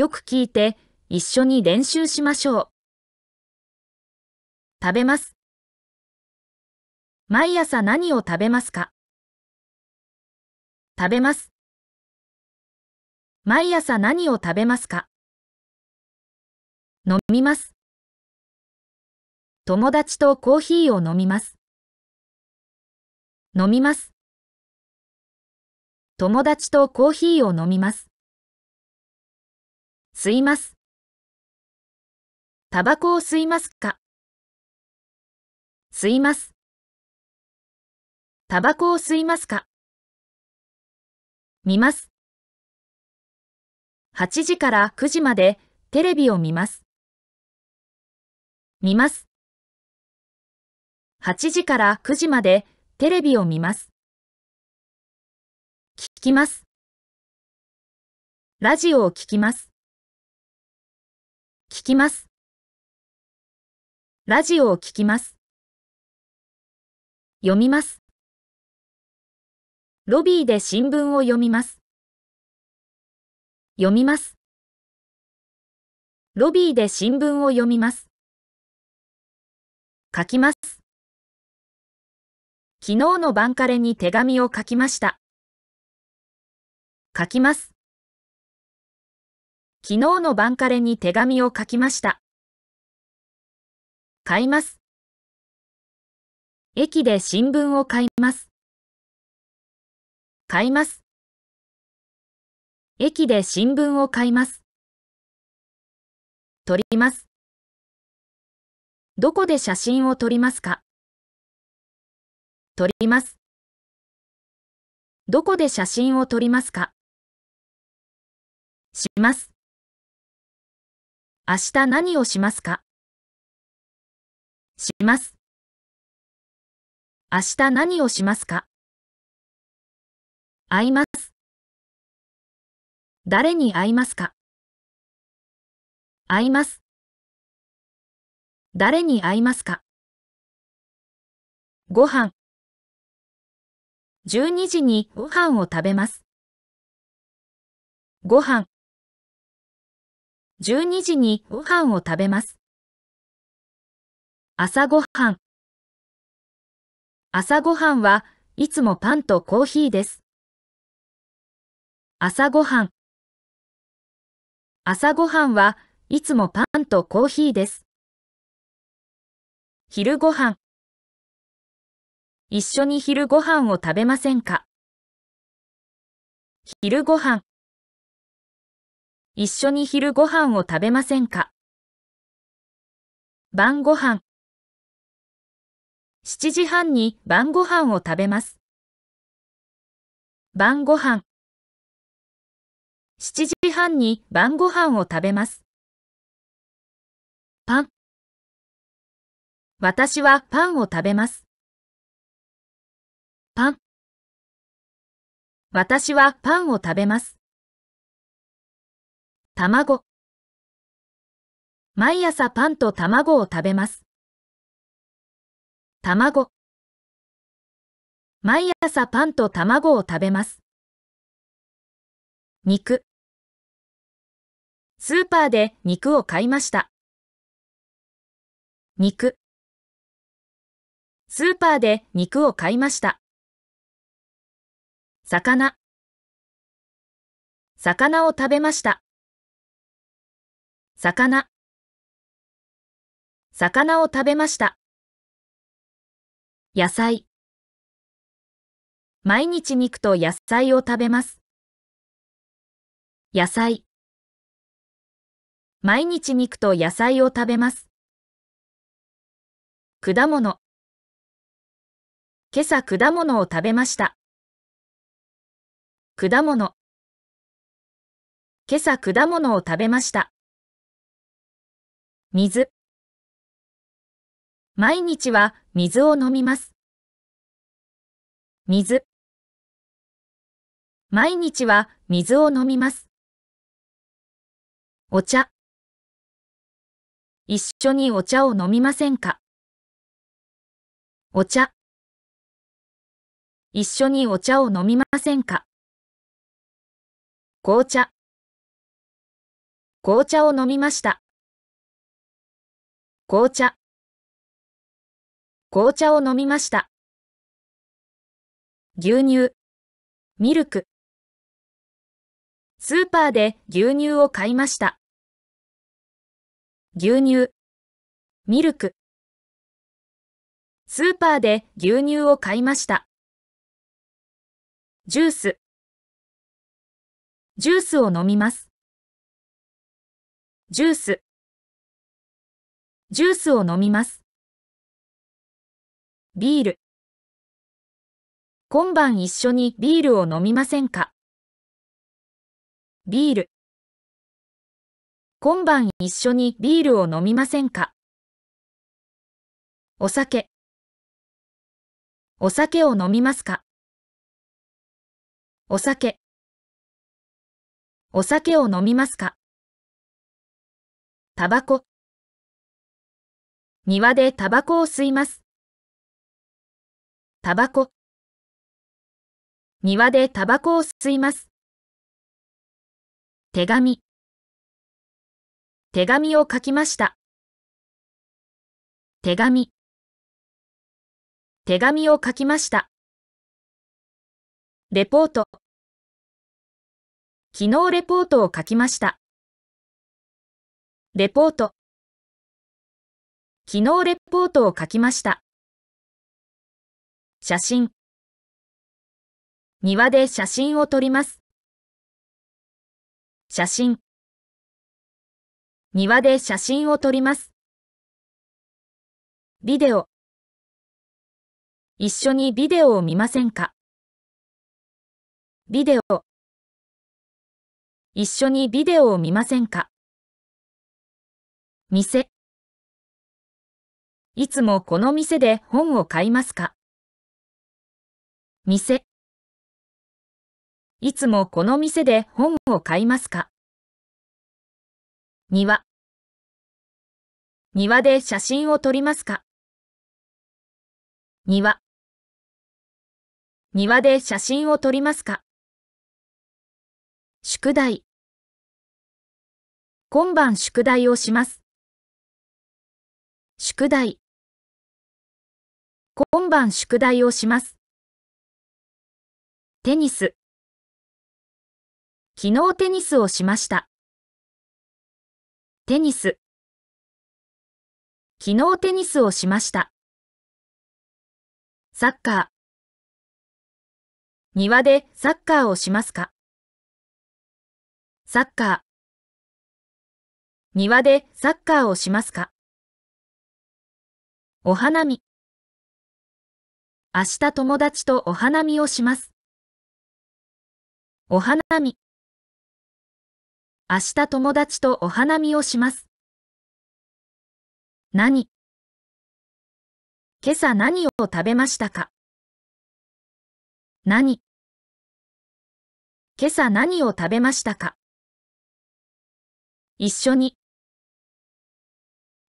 よく聞いて、一緒に練習しましょう。食べます。毎朝何を食べますか食べます。毎朝何を食べますか飲みます。友達とコーヒーを飲みます。飲みます。友達とコーヒーを飲みます。吸います。タバコを吸いますか吸います。タバコを吸いますか見ます。8時から9時までテレビを見ます。見ます。8時から9時までテレビを見ます。聞きます。ラジオを聞きます。聞きます。ラジオを聞きます。読みます。ロビーで新聞を読みます。読みます。ロビーで新聞を読みます。書きます。昨日の晩れに手紙を書きました。書きます。昨日の晩彼に手紙を書きました。買います。駅で新聞を買います。買います。駅で新聞を買います。撮ります。どこで写真を撮りますか撮ります。どこで写真を撮りますかします。明日何をしますかします。明日何をしますか会います。誰に会いますか会います。誰に会いますかご飯。12時にご飯を食べます。ご飯。12時にご飯を食べます。朝ごはん。朝ごはんはいつもパンとコーヒーです。朝ごはん。朝ごはんはいつもパンとコーヒーです。昼ごはん。一緒に昼ごはんを食べませんか昼ごはん。一緒に昼ご飯を食べませんか晩ご飯7時半に晩ご飯を食べます。晩ご飯7時半に晩ご飯を食べます。パン私はパンを食べます。パン私はパンを食べます。卵。毎朝パンと卵を食べます。卵。毎朝パンと卵を食べます。肉。スーパーで肉を買いました。肉。スーパーで肉を買いました。魚。魚を食べました。魚魚を食べました。野菜毎日肉と野菜を食べます。野菜毎日肉と野菜を食べます。果物今朝果物を食べました。果物今朝果物を食べました。水。毎日は水を飲みます。水。毎日は水を飲みます。お茶。一緒にお茶を飲みませんかお茶。一緒にお茶を飲みませんか紅茶。紅茶を飲みました。紅茶。紅茶を飲みました。牛乳。ミルク。スーパーで牛乳を買いました。牛乳。ミルク。スーパーで牛乳を買いました。ジュース。ジュースを飲みます。ジュース。ジュースを飲みます。ビール。今晩一緒にビールを飲みませんかビール。今晩一緒にビールを飲みませんかお酒。お酒を飲みますかお酒。お酒を飲みますかタバコ。庭でタバコを吸います。タバコ。庭でタバコを吸います。手紙。手紙を書きました。手紙。手紙を書きました。レポート。昨日レポートを書きました。レポート。昨日レポートを書きました。写真。庭で写真を撮ります。写真。庭で写真を撮ります。ビデオ。一緒にビデオを見ませんかビデオ。一緒にビデオを見ませんか店。いつもこの店で本を買いますか店いつもこの店で本を買いますか庭庭で写真を撮りますか庭庭で写真を撮りますか宿題今晩宿題をします。宿題。今晩宿題をします。テニス。昨日テニスをしました。テニス。昨日テニスをしました。サッカー。庭でサッカーをしますかサッカー。庭でサッカーをしますかお花見。明日友達とお花見をします。お花見。明日友達とお花見をします。何今朝何を食べましたか何今朝何を食べましたか一緒に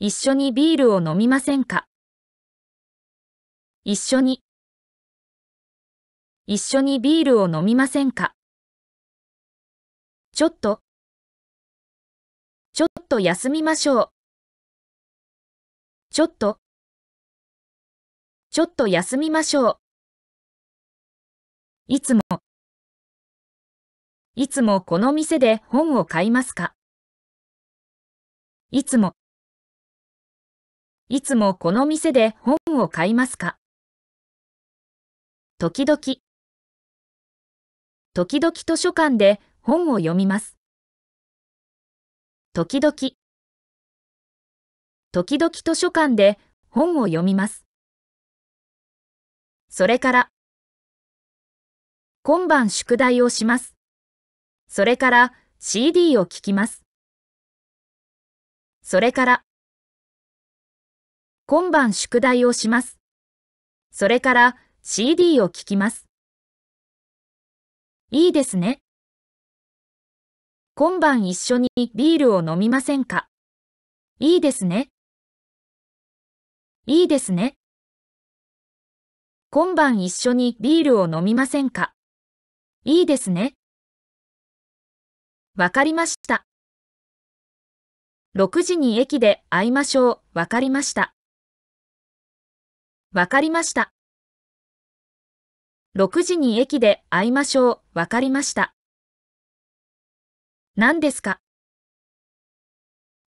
一緒にビールを飲みませんか一緒に。一緒にビールを飲みませんかちょっと。ちょっと休みましょう。ちょっと。ちょっと休みましょう。いつも。いつもこの店で本を買いますかいつも。いつもこの店で本を買いますか時々。時々図書館で本を読みます。時々。時々図書館で本を読みます。それから。今晩宿題をします。それから CD を聴きます。それから。今晩宿題をします。それから CD を聴きます。いいですね。今晩一緒にビールを飲みませんかいいですね。いいですね。今晩一緒にビールを飲みませんかいいですね。わかりました。6時に駅で会いましょう。わかりました。わかりました。6時に駅で会いましょう。わかりました。何ですか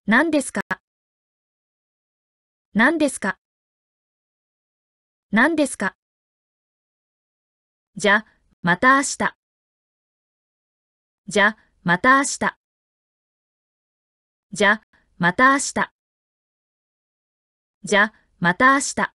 何ですか何ですか何ですかじゃ、また明日。じゃ、また明日。じゃ、また明日。じゃ、また明日。